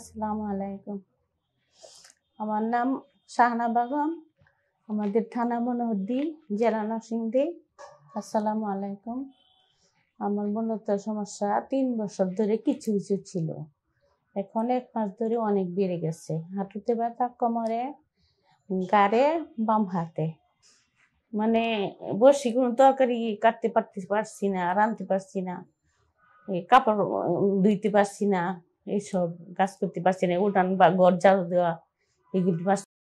আসসালামু আলাইকুম আমার নাম শাহনা বাগান আমাদের থানা মনোহদ্দিন জেলা নরসিংদী আসসালামু আলাইকুম আমার মূলত সমস্যা তিন বছর ধরে কিছু কিছু ছিল এখন এক মাস ধরে অনেক বেড়ে গেছে হাঁটুতে ব্যথা কোমরে গাড়ে বাম হাতে মানে বসি কোনো তরকারি কাটতে পারতে পারছি না রাঁধতে পারছি না কাপড় ধুইতে পারছি না এইসব কাজ করতে পারছি না উঠান বা ঘর ঝাড়ু দেওয়া এগুলি